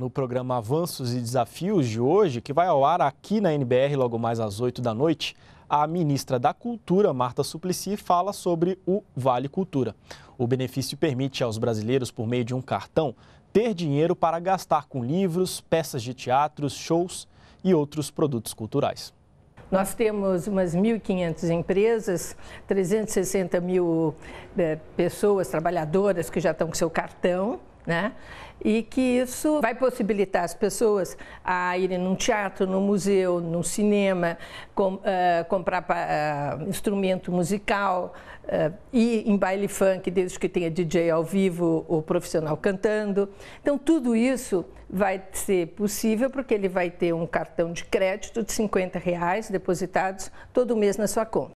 no programa Avanços e Desafios de hoje, que vai ao ar aqui na NBR logo mais às 8 da noite, a ministra da Cultura, Marta Suplicy, fala sobre o Vale Cultura. O benefício permite aos brasileiros, por meio de um cartão, ter dinheiro para gastar com livros, peças de teatro, shows e outros produtos culturais. Nós temos umas 1.500 empresas, 360 mil eh, pessoas, trabalhadoras que já estão com seu cartão né? E que isso vai possibilitar as pessoas a irem num teatro, num museu, num cinema, com, uh, comprar uh, instrumento musical, uh, ir em baile funk, desde que tenha DJ ao vivo ou profissional cantando. Então, tudo isso vai ser possível porque ele vai ter um cartão de crédito de 50 reais depositados todo mês na sua conta.